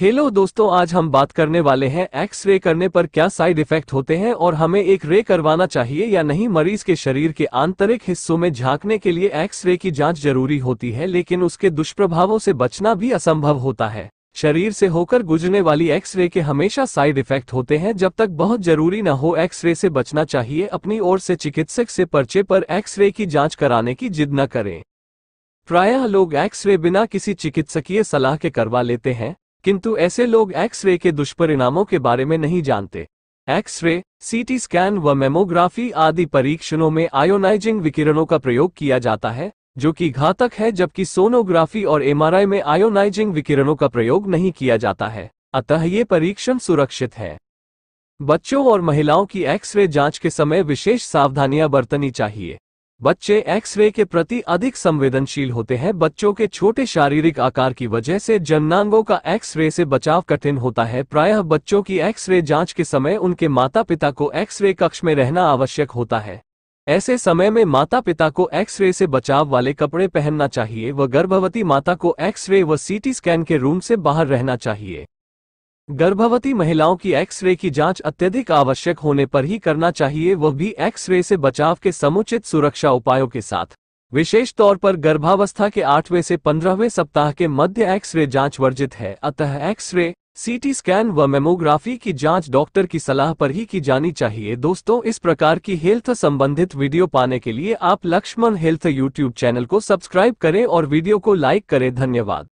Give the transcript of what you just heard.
hello दोस्तों आज हम बात करने वाले हैं एक्स रे करने पर क्या साइड इफेक्ट होते हैं और हमें एक रे करवाना चाहिए या नहीं मरीज के शरीर के आंतरिक हिस्सों में झांकने के लिए एक्स रे की जांच जरूरी होती है लेकिन उसके दुष्प्रभावों से बचना भी असंभव होता है शरीर से होकर गुजरने वाली एक्स रे के हमेशा साइड इफेक्ट होते हैं जब तक बहुत जरूरी न हो एक्स रे से बचना चाहिए अपनी ओर से चिकित्सक से पर्चे पर एक्स रे की जाँच कराने की जिद न करें प्रायः लोग एक्स रे बिना किसी चिकित्सकीय सलाह के करवा लेते हैं किंतु ऐसे लोग एक्स रे के दुष्परिणामों के बारे में नहीं जानते एक्स रे सीटी स्कैन व मेमोग्राफी आदि परीक्षणों में आयोनाइजिंग विकिरणों का प्रयोग किया जाता है जो कि घातक है जबकि सोनोग्राफी और एमआरआई में आयोनाइजिंग विकिरणों का प्रयोग नहीं किया जाता है अतः ये परीक्षण सुरक्षित हैं बच्चों और महिलाओं की एक्सरे जांच के समय विशेष सावधानियां बरतनी चाहिए बच्चे एक्सरे के प्रति अधिक संवेदनशील होते हैं बच्चों के छोटे शारीरिक आकार की वजह से जन्नांगों का एक्सरे से बचाव कठिन होता है प्रायः बच्चों की एक्सरे जांच के समय उनके माता पिता को एक्सरे कक्ष में रहना आवश्यक होता है ऐसे समय में माता पिता को एक्सरे से बचाव वाले कपड़े पहनना चाहिए व गर्भवती माता को एक्सरे व सीटी स्कैन के रूम से बाहर रहना चाहिए गर्भवती महिलाओं की एक्सरे की जांच अत्यधिक आवश्यक होने पर ही करना चाहिए वह भी एक्सरे से बचाव के समुचित सुरक्षा उपायों के साथ विशेष तौर पर गर्भावस्था के आठवें से पंद्रहवें सप्ताह के मध्य एक्सरे जांच वर्जित है अतः एक्सरे सीटी स्कैन व मेमोग्राफी की जांच डॉक्टर की सलाह पर ही की जानी चाहिए दोस्तों इस प्रकार की हेल्थ संबंधित वीडियो पाने के लिए आप लक्ष्मण हेल्थ यूट्यूब चैनल को सब्सक्राइब करें और वीडियो को लाइक करें धन्यवाद